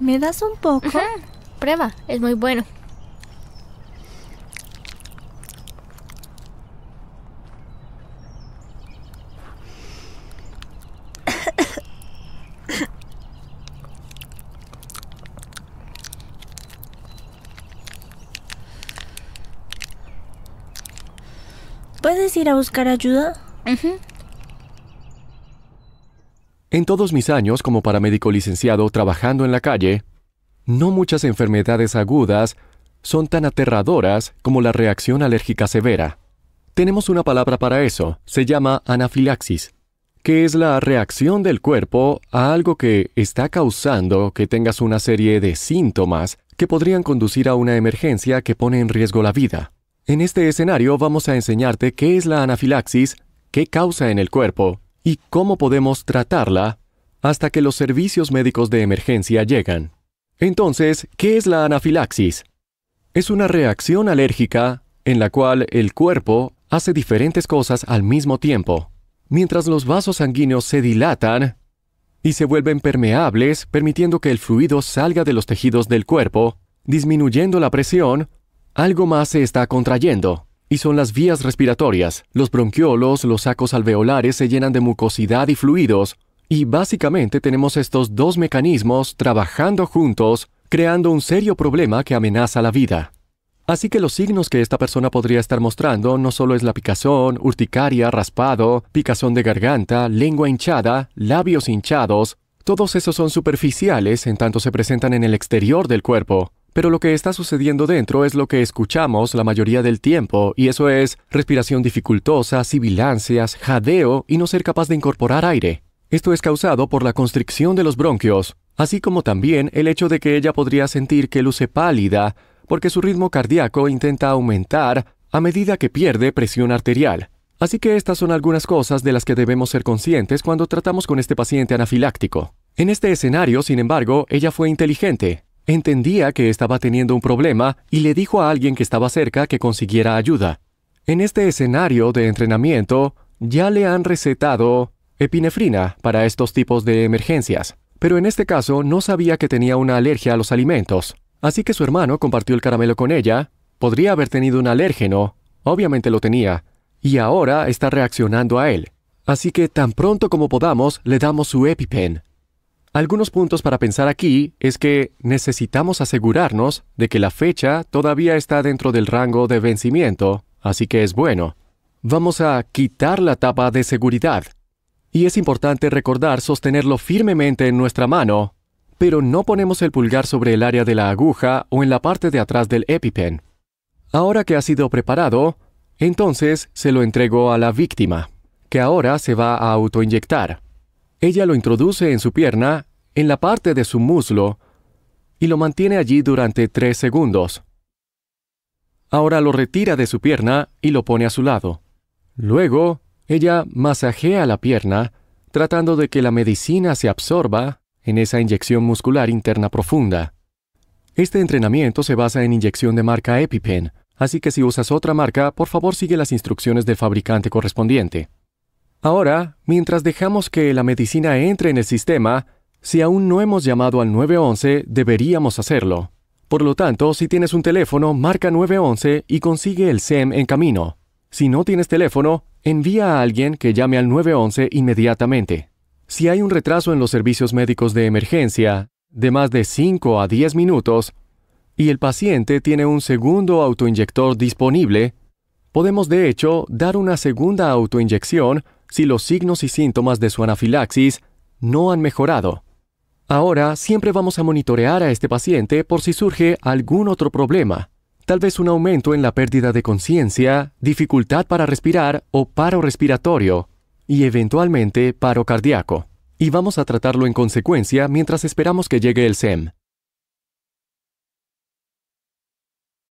¿Me das un poco? Prueba, es muy bueno. ¿Puedes ir a buscar ayuda? Uh en todos mis años como paramédico licenciado trabajando en la calle, no muchas enfermedades agudas son tan aterradoras como la reacción alérgica severa. Tenemos una palabra para eso, se llama anafilaxis, que es la reacción del cuerpo a algo que está causando que tengas una serie de síntomas que podrían conducir a una emergencia que pone en riesgo la vida. En este escenario vamos a enseñarte qué es la anafilaxis, qué causa en el cuerpo y cómo podemos tratarla hasta que los servicios médicos de emergencia llegan. Entonces, ¿qué es la anafilaxis? Es una reacción alérgica en la cual el cuerpo hace diferentes cosas al mismo tiempo. Mientras los vasos sanguíneos se dilatan y se vuelven permeables, permitiendo que el fluido salga de los tejidos del cuerpo, disminuyendo la presión, algo más se está contrayendo y son las vías respiratorias. Los bronquiolos, los sacos alveolares se llenan de mucosidad y fluidos, y básicamente tenemos estos dos mecanismos trabajando juntos, creando un serio problema que amenaza la vida. Así que los signos que esta persona podría estar mostrando no solo es la picazón, urticaria, raspado, picazón de garganta, lengua hinchada, labios hinchados, todos esos son superficiales en tanto se presentan en el exterior del cuerpo. Pero lo que está sucediendo dentro es lo que escuchamos la mayoría del tiempo, y eso es respiración dificultosa, sibilancias, jadeo y no ser capaz de incorporar aire. Esto es causado por la constricción de los bronquios, así como también el hecho de que ella podría sentir que luce pálida, porque su ritmo cardíaco intenta aumentar a medida que pierde presión arterial. Así que estas son algunas cosas de las que debemos ser conscientes cuando tratamos con este paciente anafiláctico. En este escenario, sin embargo, ella fue inteligente, Entendía que estaba teniendo un problema y le dijo a alguien que estaba cerca que consiguiera ayuda. En este escenario de entrenamiento, ya le han recetado epinefrina para estos tipos de emergencias, pero en este caso no sabía que tenía una alergia a los alimentos, así que su hermano compartió el caramelo con ella, podría haber tenido un alérgeno, obviamente lo tenía, y ahora está reaccionando a él. Así que tan pronto como podamos le damos su EpiPen. Algunos puntos para pensar aquí es que necesitamos asegurarnos de que la fecha todavía está dentro del rango de vencimiento, así que es bueno. Vamos a quitar la tapa de seguridad. Y es importante recordar sostenerlo firmemente en nuestra mano, pero no ponemos el pulgar sobre el área de la aguja o en la parte de atrás del EpiPen. Ahora que ha sido preparado, entonces se lo entrego a la víctima, que ahora se va a autoinyectar. Ella lo introduce en su pierna, en la parte de su muslo, y lo mantiene allí durante tres segundos. Ahora lo retira de su pierna y lo pone a su lado. Luego, ella masajea la pierna, tratando de que la medicina se absorba en esa inyección muscular interna profunda. Este entrenamiento se basa en inyección de marca EpiPen, así que si usas otra marca, por favor sigue las instrucciones del fabricante correspondiente. Ahora, mientras dejamos que la medicina entre en el sistema, si aún no hemos llamado al 911, deberíamos hacerlo. Por lo tanto, si tienes un teléfono, marca 911 y consigue el SEM en camino. Si no tienes teléfono, envía a alguien que llame al 911 inmediatamente. Si hay un retraso en los servicios médicos de emergencia, de más de 5 a 10 minutos, y el paciente tiene un segundo autoinyector disponible, podemos de hecho dar una segunda autoinyección si los signos y síntomas de su anafilaxis no han mejorado. Ahora siempre vamos a monitorear a este paciente por si surge algún otro problema, tal vez un aumento en la pérdida de conciencia, dificultad para respirar o paro respiratorio, y eventualmente paro cardíaco. Y vamos a tratarlo en consecuencia mientras esperamos que llegue el SEM.